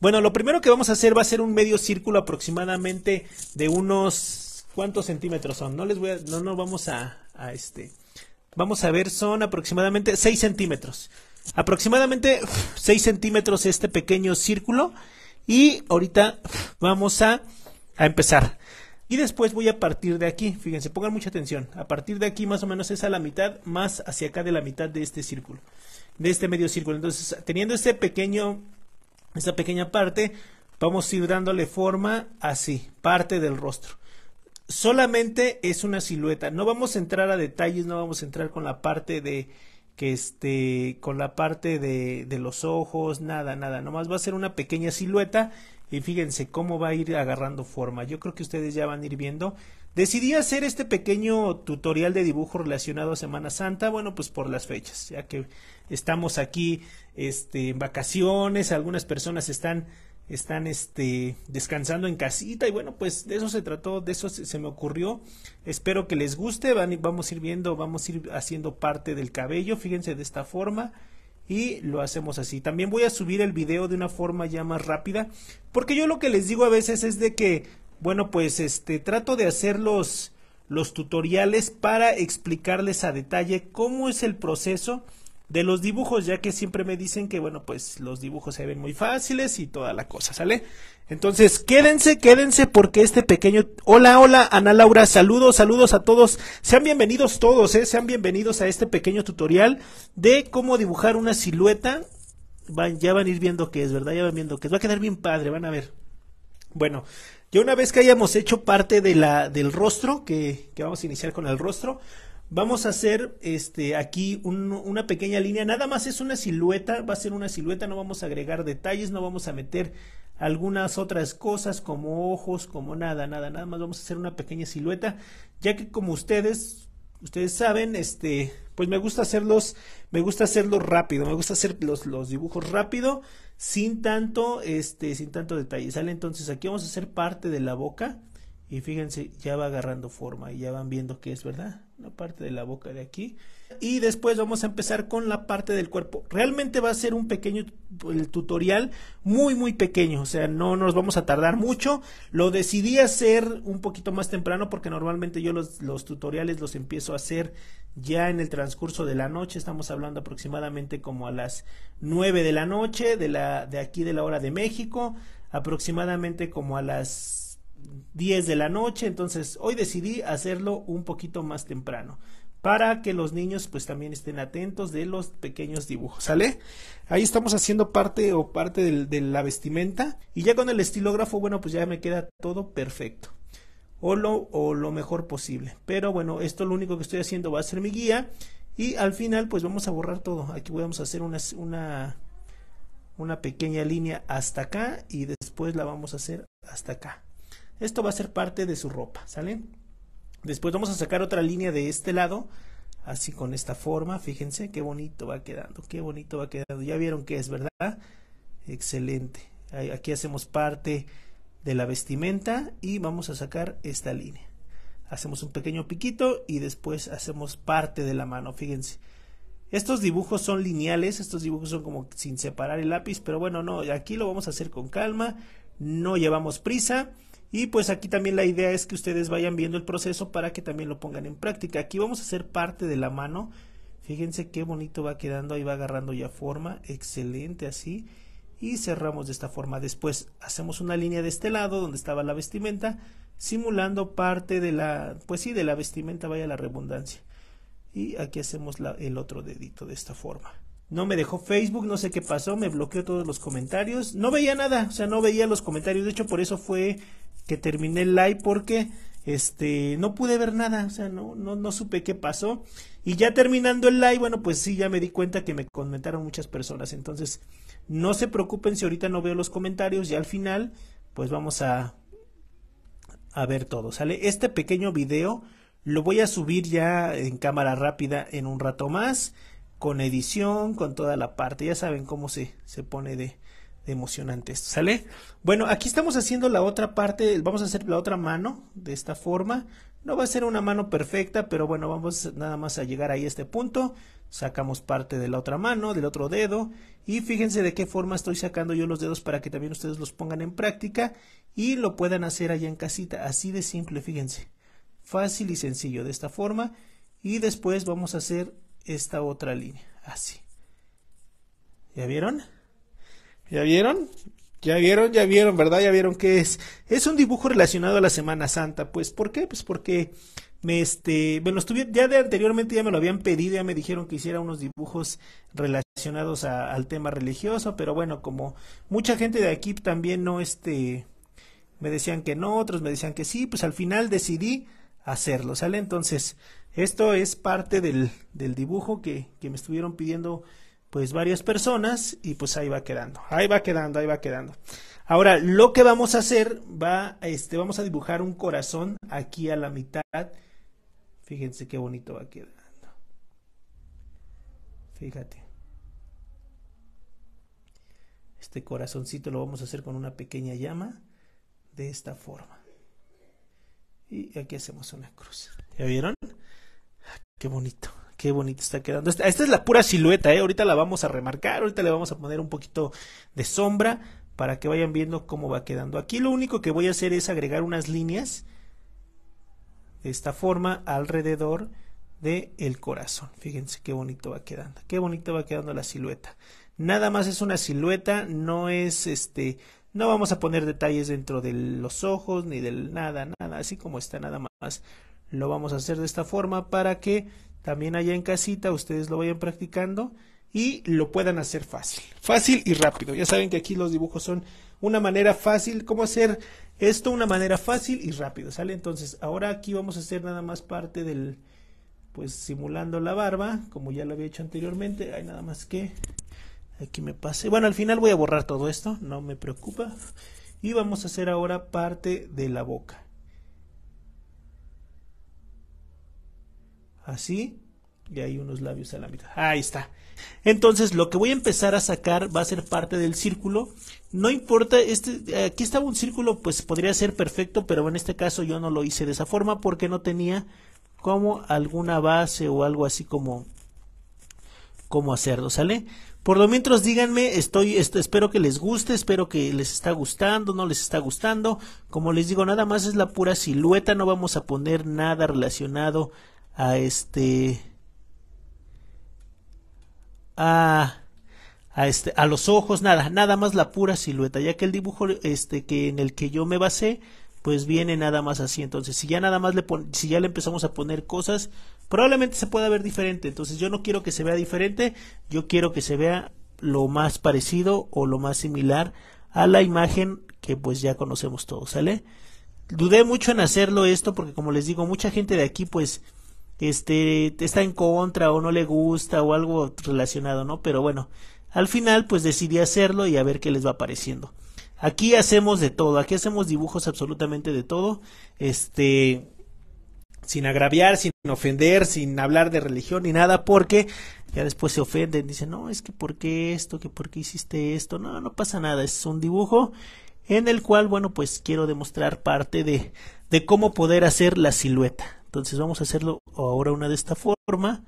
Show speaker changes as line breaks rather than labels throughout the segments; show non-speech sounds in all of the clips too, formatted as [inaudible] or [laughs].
Bueno, lo primero que vamos a hacer va a ser un medio círculo aproximadamente de unos cuántos centímetros son. No les voy a, no, no vamos a, a este. Vamos a ver, son aproximadamente 6 centímetros. Aproximadamente 6 centímetros este pequeño círculo. Y ahorita vamos a, a empezar. Y después voy a partir de aquí, fíjense, pongan mucha atención. A partir de aquí más o menos es a la mitad, más hacia acá de la mitad de este círculo, de este medio círculo. Entonces, teniendo este pequeño esta pequeña parte, vamos a ir dándole forma así, parte del rostro. Solamente es una silueta, no vamos a entrar a detalles, no vamos a entrar con la parte de que este con la parte de, de los ojos, nada, nada, nomás va a ser una pequeña silueta y fíjense cómo va a ir agarrando forma. Yo creo que ustedes ya van a ir viendo. Decidí hacer este pequeño tutorial de dibujo relacionado a Semana Santa, bueno, pues por las fechas, ya que estamos aquí este en vacaciones, algunas personas están están este descansando en casita y bueno, pues de eso se trató, de eso se, me ocurrió. Espero que les guste, van, vamos a ir viendo, vamos a ir haciendo parte del cabello, fíjense de esta forma y lo hacemos así. También voy a subir el video de una forma ya más rápida, porque yo lo que les digo a veces es de que, bueno, pues este trato de hacer los, los tutoriales para explicarles a detalle cómo es el proceso de los dibujos, ya que siempre me dicen que, bueno, pues los dibujos se ven muy fáciles y toda la cosa, ¿sale? Entonces, quédense, quédense porque este pequeño... Hola, hola, Ana Laura, saludos, saludos a todos. Sean bienvenidos todos, ¿eh? Sean bienvenidos a este pequeño tutorial de cómo dibujar una silueta. Van, ya van a ir viendo que es, ¿verdad? Ya van viendo que es. Va a quedar bien padre, van a ver. Bueno, ya una vez que hayamos hecho parte de la, del rostro, que, que vamos a iniciar con el rostro, Vamos a hacer este aquí una pequeña línea, nada más es una silueta, va a ser una silueta, no vamos a agregar detalles, no vamos a meter algunas otras cosas como ojos, como nada, nada, nada más vamos a hacer una pequeña silueta, ya que como ustedes ustedes saben, este, pues me gusta hacerlos, me gusta hacerlos rápido, me gusta hacer los, dibujos rápido, sin tanto, este, sin tanto detalle. Sale entonces aquí vamos a hacer parte de la boca. Y fíjense, ya va agarrando forma y ya van viendo que es verdad. la parte de la boca de aquí. Y después vamos a empezar con la parte del cuerpo. Realmente va a ser un pequeño el tutorial muy muy pequeño. O sea, no nos vamos a tardar mucho. Lo decidí hacer un poquito más temprano porque normalmente yo los, los tutoriales los empiezo a hacer ya en el transcurso de la noche. Estamos hablando aproximadamente como a las 9 de la noche de, la, de aquí de la hora de México. Aproximadamente como a las 10 de la noche, entonces hoy decidí hacerlo un poquito más temprano para que los niños pues también estén atentos de los pequeños dibujos, ¿sale? Ahí estamos haciendo parte o parte de la vestimenta y ya con el estilógrafo, bueno, pues ya me queda todo perfecto o lo, o lo mejor posible. Pero bueno, esto lo único que estoy haciendo va a ser mi guía y al final pues vamos a borrar todo. Aquí vamos a hacer una, una, una pequeña línea hasta acá y después la vamos a hacer hasta acá. Esto va a ser parte de su ropa, ¿sale? Después vamos a sacar otra línea de este lado, así con esta forma, fíjense qué bonito va quedando, qué bonito va quedando. Ya vieron que es, ¿verdad? Excelente. Aquí hacemos parte de la vestimenta y vamos a sacar esta línea. Hacemos un pequeño piquito y después hacemos parte de la mano, fíjense. Estos dibujos son lineales, estos dibujos son como sin separar el lápiz, pero bueno, no, aquí lo vamos a hacer con calma, no llevamos prisa. Y pues aquí también la idea es que ustedes vayan viendo el proceso para que también lo pongan en práctica. Aquí vamos a hacer parte de la mano. Fíjense qué bonito va quedando, ahí va agarrando ya forma, excelente así. Y cerramos de esta forma. Después hacemos una línea de este lado donde estaba la vestimenta, simulando parte de la, pues sí, de la vestimenta, vaya la redundancia. Y aquí hacemos la, el otro dedito de esta forma. No me dejó Facebook, no sé qué pasó, me bloqueó todos los comentarios. No veía nada, o sea, no veía los comentarios. De hecho, por eso fue que terminé el live porque este no pude ver nada, o sea, no, no, no supe qué pasó. Y ya terminando el live, bueno, pues sí, ya me di cuenta que me comentaron muchas personas. Entonces, no se preocupen si ahorita no veo los comentarios, y al final, pues vamos a, a ver todo. ¿Sale? Este pequeño video lo voy a subir ya en cámara rápida en un rato más, con edición, con toda la parte. Ya saben cómo se, se pone de, emocionante esto, ¿sale? Bueno, aquí estamos haciendo la otra parte, vamos a hacer la otra mano de esta forma. No va a ser una mano perfecta, pero bueno, vamos nada más a llegar ahí a este punto. Sacamos parte de la otra mano, del otro dedo. Y fíjense de qué forma estoy sacando yo los dedos para que también ustedes los pongan en práctica y lo puedan hacer allá en casita. Así de simple, fíjense. Fácil y sencillo de esta forma. Y después vamos a hacer esta otra línea, así. ¿Ya vieron? ¿Ya vieron? Ya vieron, ya vieron, ¿verdad? Ya vieron que es. Es un dibujo relacionado a la Semana Santa. Pues, ¿por qué? Pues porque me este. bueno ya de anteriormente ya me lo habían pedido, ya me dijeron que hiciera unos dibujos relacionados al tema religioso. Pero bueno, como mucha gente de aquí también no este. Me decían que no, otros me decían que sí, pues al final decidí hacerlo, ¿sale? Entonces, esto es parte del, del dibujo que, que me estuvieron pidiendo pues varias personas y pues ahí va quedando, ahí va quedando, ahí va quedando. Ahora, lo que vamos a hacer va, este, vamos a dibujar un corazón aquí a la mitad. Fíjense qué bonito va quedando. Fíjate. Este corazoncito lo vamos a hacer con una pequeña llama de esta forma. Y aquí hacemos una cruz. ¿Ya vieron? Ah, qué bonito qué bonito está quedando. Esta, es la pura silueta, ¿eh? Ahorita la vamos a remarcar, ahorita le vamos a poner un poquito de sombra para que vayan viendo cómo va quedando. Aquí lo único que voy a hacer es agregar unas líneas de esta forma alrededor del corazón. Fíjense qué bonito va quedando, qué bonito va quedando la silueta. Nada más es una silueta, no es este, no vamos a poner detalles dentro de los ojos ni del nada, nada, así como está nada más. Lo vamos a hacer de esta forma para que también allá en casita ustedes lo vayan practicando y lo puedan hacer fácil. Fácil y rápido. Ya saben que aquí los dibujos son una manera fácil, cómo hacer esto, una manera fácil y rápido, ¿sale? Entonces, ahora aquí vamos a hacer nada más parte del, pues simulando la barba, como ya lo había hecho anteriormente, hay nada más que aquí me pase. Bueno, al final voy a borrar todo esto, no me preocupa. Y vamos a hacer ahora parte de la boca. así, y hay unos labios a la mitad. Ahí está. Entonces lo que voy a empezar a sacar va a ser parte del círculo. No importa, este, aquí estaba un círculo, pues podría ser perfecto, pero en este caso yo no lo hice de esa forma porque no tenía como alguna base o algo así como, cómo hacerlo, ¿sale? Por lo mientras díganme, estoy, espero que les guste, espero que les está gustando, no les está gustando. Como les digo, nada más es la pura silueta, no vamos a poner nada relacionado a este a a, este, a los ojos, nada, nada más la pura silueta, ya que el dibujo este que en el que yo me basé, pues viene nada más así, entonces si ya nada más le si ya le empezamos a poner cosas, probablemente se pueda ver diferente, entonces yo no quiero que se vea diferente, yo quiero que se vea lo más parecido o lo más similar a la imagen que pues ya conocemos todos, ¿sale? Dudé mucho en hacerlo esto porque como les digo, mucha gente de aquí pues este, está en contra o no le gusta o algo relacionado, ¿no? Pero bueno, al final pues decidí hacerlo y a ver qué les va pareciendo. Aquí hacemos de todo, aquí hacemos dibujos absolutamente de todo, este, sin agraviar, sin ofender, sin hablar de religión ni nada, porque ya después se ofenden, dicen, no, es que por qué esto, que por qué hiciste esto, no, no pasa nada, es un dibujo en el cual, bueno, pues quiero demostrar parte de, de cómo poder hacer la silueta, entonces vamos a hacerlo ahora una de esta forma.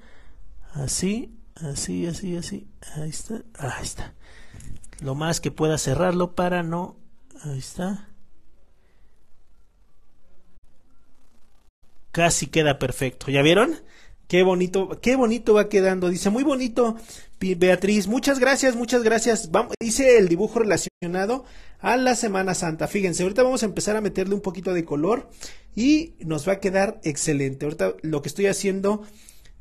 Así, así, así, así. Ahí está, ahí está. Lo más que pueda cerrarlo para no... Ahí está. Casi queda perfecto. ¿Ya vieron? Qué bonito, qué bonito va quedando. Dice, muy bonito, Beatriz. Muchas gracias, muchas gracias. Dice el dibujo relacionado a la Semana Santa. Fíjense, ahorita vamos a empezar a meterle un poquito de color y nos va a quedar excelente. Ahorita lo que estoy haciendo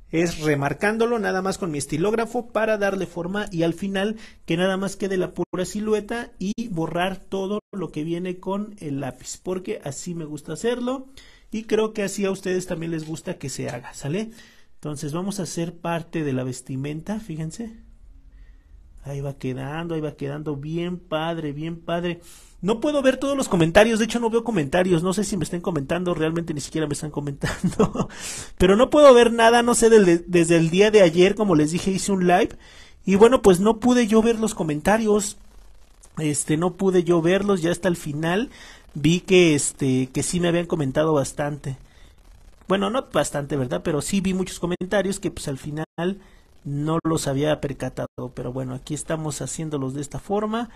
es remarcándolo nada más con mi estilógrafo para darle forma y al final que nada más quede la pura silueta y borrar todo lo que viene con el lápiz porque así me gusta hacerlo y creo que así a ustedes también les gusta que se haga, ¿sale? Entonces vamos a hacer parte de la vestimenta, fíjense. Ahí va quedando, ahí va quedando bien padre, bien padre. No puedo ver todos los comentarios, de hecho no veo comentarios, no sé si me estén comentando, realmente ni siquiera me están comentando. [laughs] Pero no puedo ver nada, no sé, desde el día de ayer, como les dije, hice un live. Y bueno, pues no pude yo ver los comentarios. Este, no pude yo verlos ya hasta el final. Vi que este, que sí me habían comentado bastante bueno, no bastante, ¿verdad? Pero sí vi muchos comentarios que pues al final no los había percatado, pero bueno, aquí estamos haciéndolos de esta forma.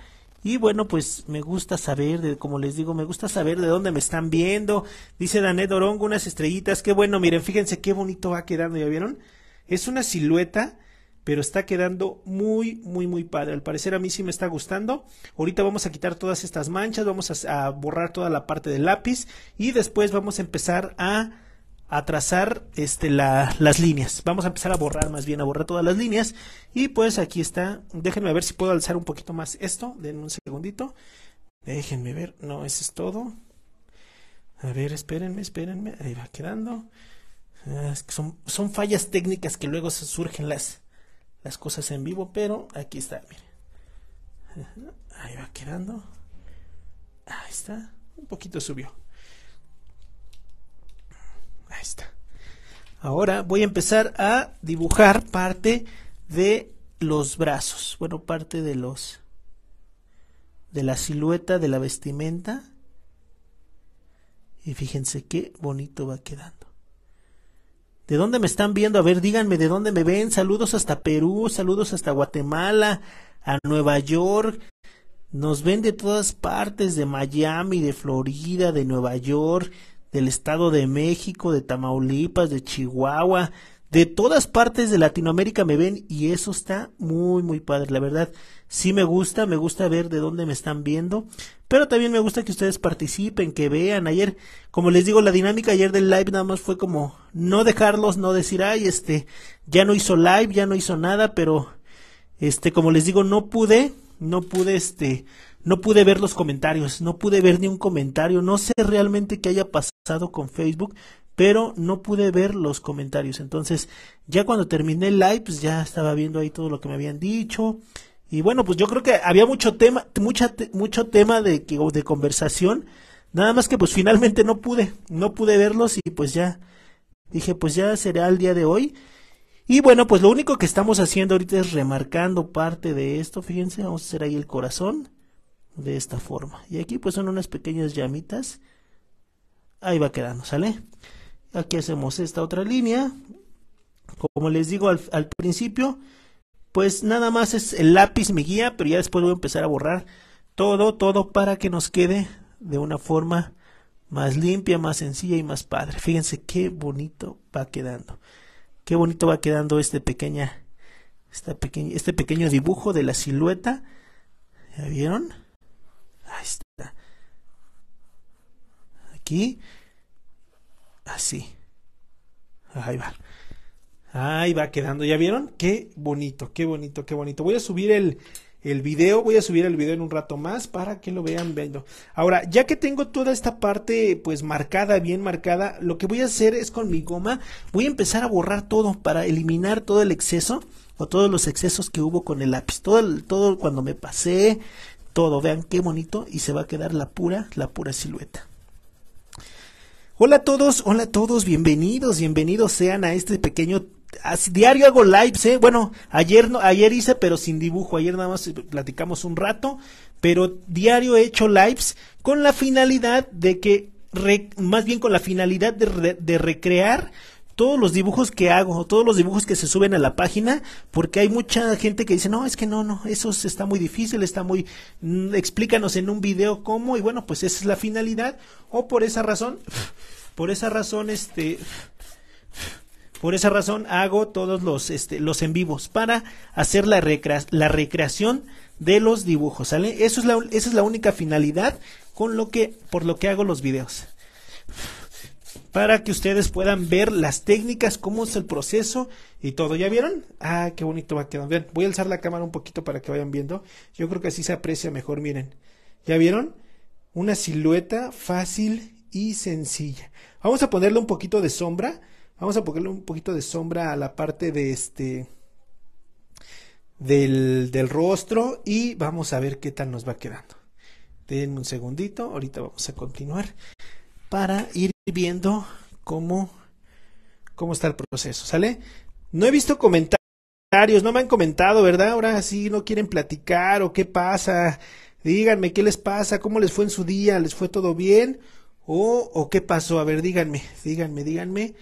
Y bueno, pues me gusta saber, de, como les digo, me gusta saber de dónde me están viendo. Dice Danet Dorongo unas estrellitas. Qué bueno, miren, fíjense qué bonito va quedando, ¿ya vieron? Es una silueta, pero está quedando muy, muy, muy padre. Al parecer a mí sí me está gustando. Ahorita vamos a quitar todas estas manchas, vamos a borrar toda la parte del lápiz y después vamos a empezar a a trazar este, las líneas. Vamos a empezar a borrar más bien, a borrar todas las líneas. Y pues aquí está. Déjenme ver si puedo alzar un poquito más esto. Denme un segundito. Déjenme ver. No, eso es todo. A ver, espérenme, espérenme. Ahí va quedando. Ah, son, fallas técnicas que luego surgen las, las cosas en vivo, pero aquí está, Ahí va quedando. Ahí está. Un poquito subió. Ahora voy a empezar a dibujar parte de los brazos. Bueno, parte de los de la silueta de la vestimenta. Y fíjense qué bonito va quedando. ¿De dónde me están viendo? A ver, díganme de dónde me ven. Saludos hasta Perú, saludos hasta Guatemala, a Nueva York. Nos ven de todas partes, de Miami, de Florida, de Nueva York, del Estado de México, de Tamaulipas, de Chihuahua, de todas partes de Latinoamérica me ven y eso está muy, muy padre. La verdad, sí me gusta, me gusta ver de dónde me están viendo, pero también me gusta que ustedes participen, que vean. Ayer, como les digo, la dinámica ayer del live nada más fue como no dejarlos, no decir, ay, este, ya no hizo live, ya no hizo nada, pero, este, como les digo, no pude no pude este, no pude ver los comentarios, no pude ver ni un comentario, no sé realmente qué haya pasado con Facebook, pero no pude ver los comentarios. Entonces, ya cuando terminé el live, pues ya estaba viendo ahí todo lo que me habían dicho. Y bueno, pues yo creo que había mucho tema, mucha, mucho tema de, que de conversación. Nada más que pues finalmente no pude, no pude verlos y pues ya dije, pues ya será el día de hoy. Y bueno, pues lo único que estamos haciendo ahorita es remarcando parte de esto. Fíjense, vamos a hacer ahí el corazón de esta forma. Y aquí pues son unas pequeñas llamitas. Ahí va quedando, ¿sale? Aquí hacemos esta otra línea. Como les digo al, principio, pues nada más es el lápiz mi guía, pero ya después voy a empezar a borrar todo, todo para que nos quede de una forma más limpia, más sencilla y más padre. Fíjense qué bonito va quedando qué bonito va quedando este pequeña esta pequeña este pequeño dibujo de la silueta ¿ya vieron? ahí está aquí así ahí va ahí va quedando ¿ya vieron? qué bonito qué bonito qué bonito voy a subir el el video. Voy a subir el video en un rato más para que lo vean viendo. Ahora, ya que tengo toda esta parte pues marcada, bien marcada, lo que voy a hacer es con mi goma, voy a empezar a borrar todo para eliminar todo el exceso o todos los excesos que hubo con el lápiz. Todo, cuando me pasé, todo. Vean qué bonito y se va a quedar la pura, la pura silueta. Hola a todos, hola a todos, bienvenidos, bienvenidos sean a este pequeño diario hago lives, ¿eh? Bueno, ayer, no, ayer hice, pero sin dibujo. Ayer nada más platicamos un rato. Pero diario he hecho lives con la finalidad de que, más bien con la finalidad de, de recrear todos los dibujos que hago, todos los dibujos que se suben a la página, porque hay mucha gente que dice, no, es que no, no, eso está muy difícil, está muy, mm, explícanos en un video cómo, y bueno, pues esa es la finalidad, o por esa razón, por esa razón, este, por esa razón hago todos los, este, los en vivos para hacer la, la recreación de los dibujos, Eso esa es la única finalidad con lo que, por lo que hago los videos. Para que ustedes puedan ver las técnicas, cómo es el proceso y todo. ¿Ya vieron? Ah, qué bonito va quedando. Bien, voy a alzar la cámara un poquito para que vayan viendo. Yo creo que así se aprecia mejor, miren. ¿Ya vieron? Una silueta fácil y sencilla. Vamos a ponerle un poquito de sombra Vamos a ponerle un poquito de sombra a la parte de este del, del rostro y vamos a ver qué tal nos va quedando. Denme un segundito, ahorita vamos a continuar para ir viendo cómo, cómo está el proceso, ¿sale? No he visto comentarios, no me han comentado, ¿verdad? Ahora sí no quieren platicar o qué pasa. Díganme qué les pasa, cómo les fue en su día, les fue todo bien o, o qué pasó. A ver, díganme, díganme, díganme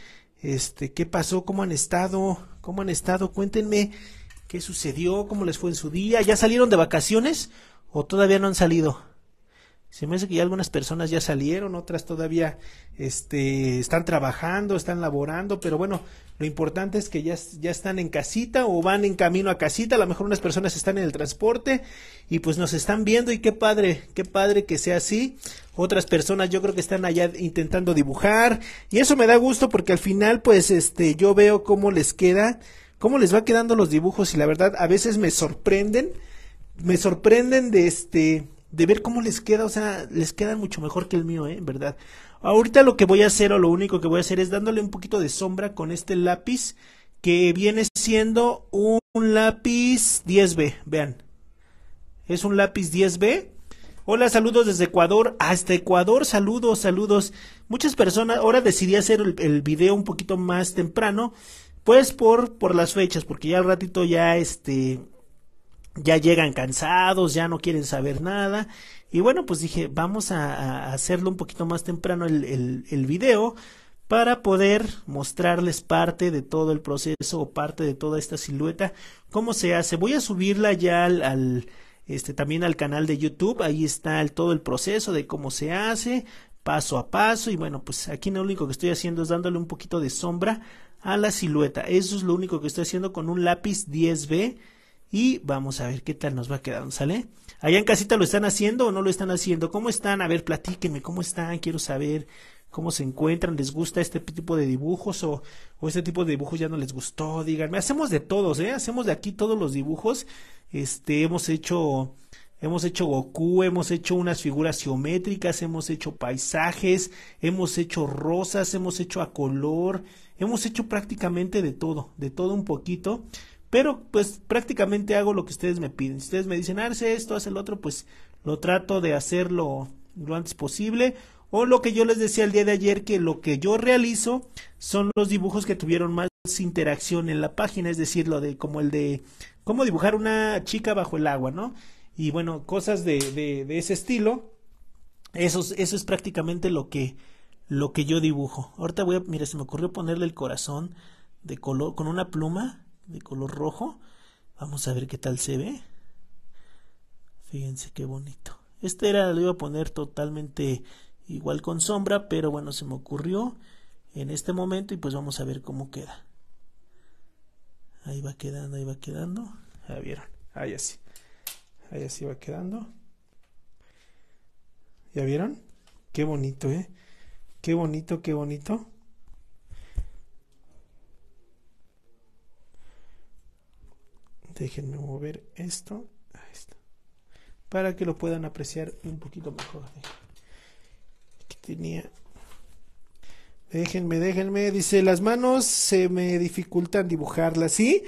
este, ¿qué pasó? ¿Cómo han estado? ¿Cómo han estado? Cuéntenme qué sucedió, cómo les fue en su día. ¿Ya salieron de vacaciones o todavía no han salido? Se me hace que ya algunas personas ya salieron, otras todavía este, están trabajando, están laborando, pero bueno, lo importante es que ya, ya están en casita o van en camino a casita, a lo mejor unas personas están en el transporte y pues nos están viendo y qué padre, qué padre que sea así. Otras personas yo creo que están allá intentando dibujar y eso me da gusto porque al final pues este yo veo cómo les queda, cómo les va quedando los dibujos y la verdad a veces me sorprenden, me sorprenden de este de ver cómo les queda, o sea, les queda mucho mejor que el mío, ¿eh? ¿Verdad? Ahorita lo que voy a hacer o lo único que voy a hacer es dándole un poquito de sombra con este lápiz que viene siendo un lápiz 10B, vean. Es un lápiz 10B. Hola, saludos desde Ecuador, hasta Ecuador, saludos, saludos. Muchas personas, ahora decidí hacer el, video un poquito más temprano, pues por, por las fechas, porque ya al ratito ya este, ya llegan cansados, ya no quieren saber nada. Y bueno, pues dije, vamos a, hacerlo un poquito más temprano el, el, video para poder mostrarles parte de todo el proceso o parte de toda esta silueta, cómo se hace. Voy a subirla ya al, al este, también al canal de YouTube, ahí está todo el proceso de cómo se hace, paso a paso y bueno, pues aquí lo único que estoy haciendo es dándole un poquito de sombra a la silueta. Eso es lo único que estoy haciendo con un lápiz 10B y vamos a ver qué tal nos va quedando, ¿sale? Allá en casita lo están haciendo o no lo están haciendo, ¿cómo están? A ver, platíquenme, ¿cómo están? Quiero saber cómo se encuentran, les gusta este tipo de dibujos o, o este tipo de dibujos ya no les gustó, díganme, hacemos de todos, ¿eh? Hacemos de aquí todos los dibujos, este, hemos hecho... Hemos hecho Goku, hemos hecho unas figuras geométricas, hemos hecho paisajes, hemos hecho rosas, hemos hecho a color, hemos hecho prácticamente de todo, de todo un poquito pero pues prácticamente hago lo que ustedes me piden. Si ustedes me dicen, hace esto, haz lo otro, pues lo trato de hacerlo lo antes posible. O lo que yo les decía el día de ayer, que lo que yo realizo son los dibujos que tuvieron más interacción en la página, es decir, lo de como el de cómo dibujar una chica bajo el agua, ¿no? Y bueno, cosas de, de, ese estilo. Eso, eso es prácticamente lo que, lo que yo dibujo. Ahorita voy a, mira, se me ocurrió ponerle el corazón de color con una pluma de color rojo. Vamos a ver qué tal se ve. Fíjense qué bonito. Este era, lo iba a poner totalmente igual con sombra, pero bueno, se me ocurrió en este momento y pues vamos a ver cómo queda. Ahí va quedando, ahí va quedando. Ya vieron, ahí así. Ahí así va quedando. ¿Ya vieron? Qué bonito, ¿eh? Qué bonito, qué bonito. Déjenme mover esto. Para que lo puedan apreciar un poquito mejor. Aquí eh. tenía. Déjenme, déjenme. Dice, las manos se me dificultan dibujarlas. ¿Sí?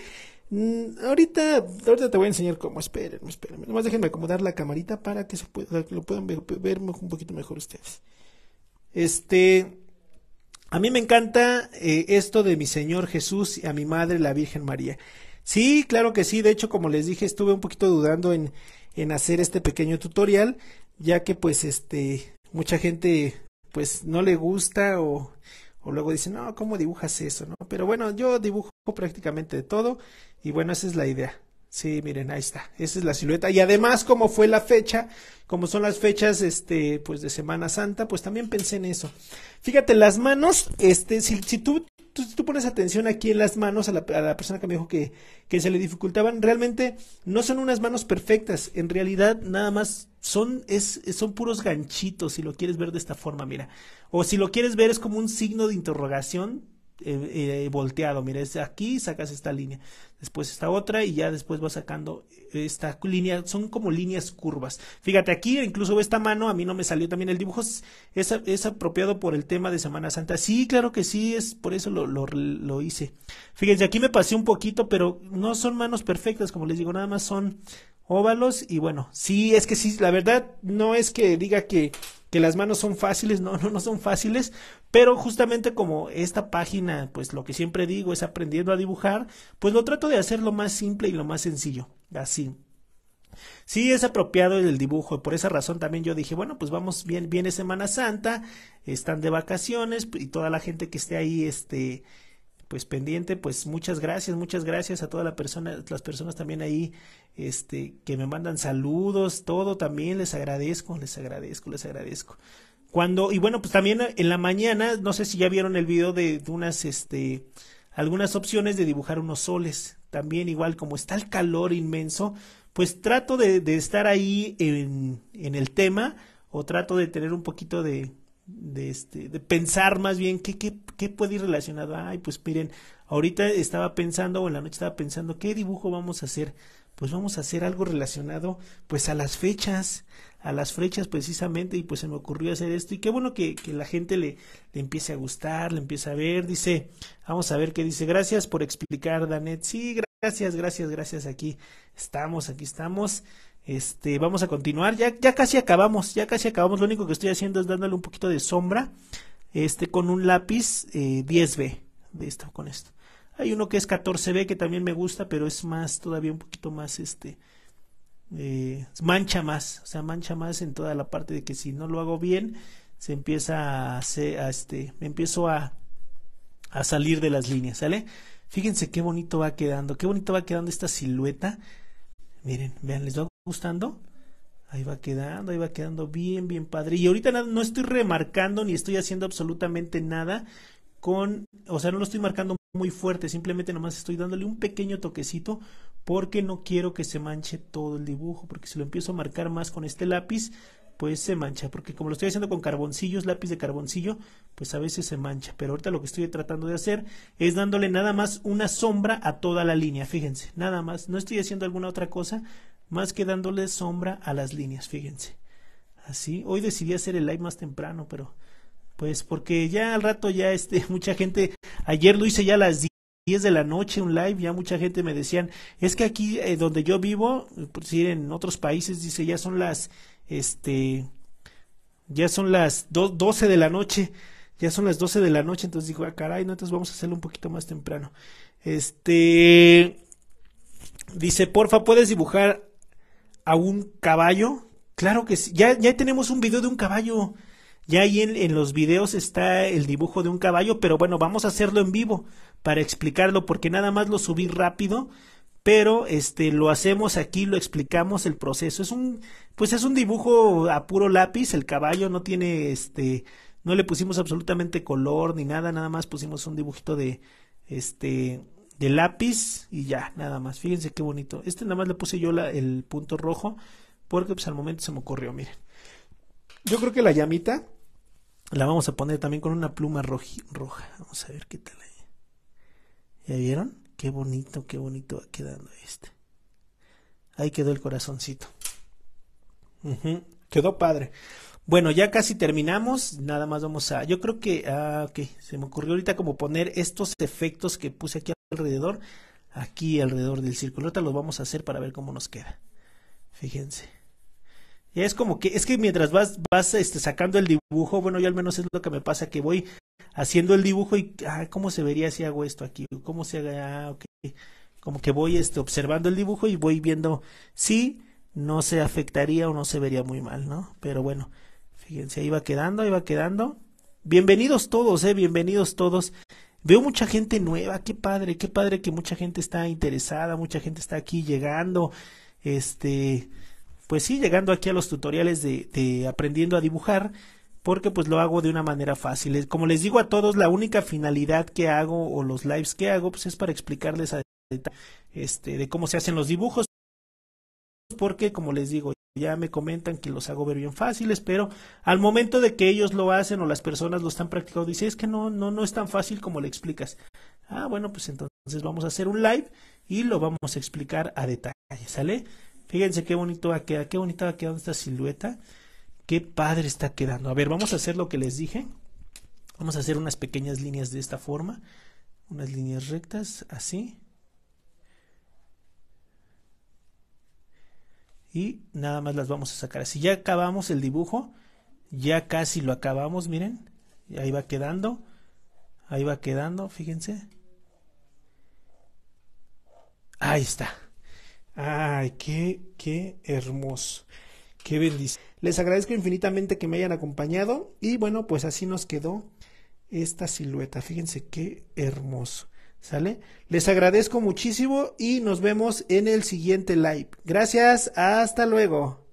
Mm, ahorita, ahorita te voy a enseñar cómo. Espérenme, espérenme. Nomás déjenme acomodar la camarita para que, se pueda, lo puedan ver, un poquito mejor ustedes. Este. A mí me encanta eh, esto de mi Señor Jesús y a mi Madre la Virgen María. Sí, claro que sí. De hecho, como les dije, estuve un poquito dudando en, en hacer este pequeño tutorial, ya que pues este, mucha gente pues no le gusta o, luego dice, no, ¿cómo dibujas eso? ¿no? Pero bueno, yo dibujo prácticamente de todo y bueno, esa es la idea. Sí, miren, ahí está. Esa es la silueta. Y además, como fue la fecha, como son las fechas, este, pues de Semana Santa, pues también pensé en eso. Fíjate, las manos, este, si, tú, tú pones atención aquí en las manos a la, persona que me dijo que, se le dificultaban, realmente no son unas manos perfectas, en realidad nada más son, es, son puros ganchitos, si lo quieres ver de esta forma, mira. O si lo quieres ver es como un signo de interrogación eh, eh, volteado. Mira, es aquí, sacas esta línea, después esta otra y ya después va sacando esta línea. Son como líneas curvas. Fíjate aquí, incluso esta mano, a mí no me salió también el dibujo. Es, es apropiado por el tema de Semana Santa. Sí, claro que sí, es por eso lo, lo, lo hice. Fíjense, aquí me pasé un poquito, pero no son manos perfectas, como les digo, nada más son óvalos y bueno, sí, es que sí, la verdad no es que diga que que las manos son fáciles, no, no, no son fáciles, pero justamente como esta página, pues lo que siempre digo es aprendiendo a dibujar, pues lo trato de hacer lo más simple y lo más sencillo, así. Sí es apropiado el dibujo, por esa razón también yo dije, bueno, pues vamos bien, viene Semana Santa, están de vacaciones y toda la gente que esté ahí, este, pues pendiente, pues muchas gracias, muchas gracias a todas la persona, las personas también ahí este, que me mandan saludos, todo también, les agradezco, les agradezco, les agradezco. Cuando, y bueno, pues también en la mañana, no sé si ya vieron el video de, unas, este, algunas opciones de dibujar unos soles, también igual como está el calor inmenso, pues trato de, estar ahí en, en el tema o trato de tener un poquito de, de este, de pensar más bien qué, qué, qué puede ir relacionado. Ay, pues miren, ahorita estaba pensando, o en la noche estaba pensando, ¿qué dibujo vamos a hacer? Pues vamos a hacer algo relacionado, pues a las fechas, a las fechas precisamente, y pues se me ocurrió hacer esto, y qué bueno que, que la gente le, le empiece a gustar, le empiece a ver, dice, vamos a ver qué dice, gracias por explicar, Danet, sí, gracias, gracias, gracias, aquí estamos, aquí estamos, este, vamos a continuar. Ya, ya casi acabamos, ya casi acabamos. Lo único que estoy haciendo es dándole un poquito de sombra. Este, con un lápiz 10B. Eh, de esto, con esto. Hay uno que es 14B que también me gusta, pero es más, todavía un poquito más, este. Eh, mancha más. O sea, mancha más en toda la parte de que si no lo hago bien, se empieza a, hacer, este. Me empiezo a, a salir de las líneas, ¿sale? Fíjense qué bonito va quedando, qué bonito va quedando esta silueta. Miren, vean, les voy gustando, ahí va quedando, ahí va quedando bien, bien padre. Y ahorita no estoy remarcando ni estoy haciendo absolutamente nada con, o sea, no lo estoy marcando muy fuerte, simplemente nomás estoy dándole un pequeño toquecito porque no quiero que se manche todo el dibujo, porque si lo empiezo a marcar más con este lápiz, pues se mancha, porque como lo estoy haciendo con carboncillos, lápiz de carboncillo, pues a veces se mancha, pero ahorita lo que estoy tratando de hacer es dándole nada más una sombra a toda la línea, fíjense, nada más, no estoy haciendo alguna otra cosa, más que dándole sombra a las líneas, fíjense. Así, hoy decidí hacer el live más temprano, pero pues porque ya al rato ya este [laughs] mucha gente ayer lo hice ya a las 10 de la noche un live, ya mucha gente me decían, es que aquí eh, donde yo vivo, pues, en otros países dice ya son las este ya son las 12 de la noche, ya son las 12 de la noche, entonces dijo, ah, caray, no, entonces vamos a hacerlo un poquito más temprano. Este dice, "Porfa, puedes dibujar a un caballo. Claro que sí. Ya, ya tenemos un video de un caballo. Ya ahí en, en, los videos está el dibujo de un caballo, pero bueno, vamos a hacerlo en vivo para explicarlo, porque nada más lo subí rápido, pero este lo hacemos aquí, lo explicamos el proceso. Es un, pues es un dibujo a puro lápiz, el caballo no tiene este, no le pusimos absolutamente color ni nada, nada más pusimos un dibujito de este de lápiz y ya, nada más. Fíjense qué bonito. Este nada más le puse yo el punto rojo porque pues al momento se me ocurrió, miren. Yo creo que la llamita la vamos a poner también con una pluma roja. Vamos a ver qué tal. ¿Ya vieron? Qué bonito, qué bonito va quedando este. Ahí quedó el corazoncito. Quedó padre. Bueno, ya casi terminamos. Nada más vamos a. Yo creo que. Ah, ok. Se me ocurrió ahorita como poner estos efectos que puse aquí alrededor, aquí alrededor del círculo. Ahorita lo vamos a hacer para ver cómo nos queda. Fíjense. Ya es como que, es que mientras vas, vas este, sacando el dibujo, bueno, yo al menos es lo que me pasa, que voy haciendo el dibujo y, ah, ¿cómo se vería si hago esto aquí? ¿Cómo se haga? Ah, ok. Como que voy este, observando el dibujo y voy viendo si no se afectaría o no se vería muy mal, ¿no? Pero bueno, fíjense, ahí va quedando, ahí va quedando. Bienvenidos todos, eh, bienvenidos todos. Veo mucha gente nueva, qué padre, qué padre que mucha gente está interesada, mucha gente está aquí llegando, este, pues sí, llegando aquí a los tutoriales de, aprendiendo a dibujar, porque pues lo hago de una manera fácil. Como les digo a todos, la única finalidad que hago o los lives que hago, pues es para explicarles a este, de cómo se hacen los dibujos porque, como les digo, ya me comentan que los hago ver bien fáciles, pero al momento de que ellos lo hacen o las personas lo están practicando, dice, es que no, no, no es tan fácil como le explicas. Ah, bueno, pues entonces vamos a hacer un live y lo vamos a explicar a detalle, ¿sale? Fíjense qué bonito va a qué bonita va esta silueta, qué padre está quedando. A ver, vamos a hacer lo que les dije. Vamos a hacer unas pequeñas líneas de esta forma, unas líneas rectas, así. y nada más las vamos a sacar. así, ya acabamos el dibujo, ya casi lo acabamos, miren, ahí va quedando, ahí va quedando, fíjense. Ahí está. Ay, qué, qué hermoso. Qué bendición. Les agradezco infinitamente que me hayan acompañado y bueno, pues así nos quedó esta silueta. Fíjense qué hermoso. ¿Sale? Les agradezco muchísimo y nos vemos en el siguiente live. Gracias, hasta luego.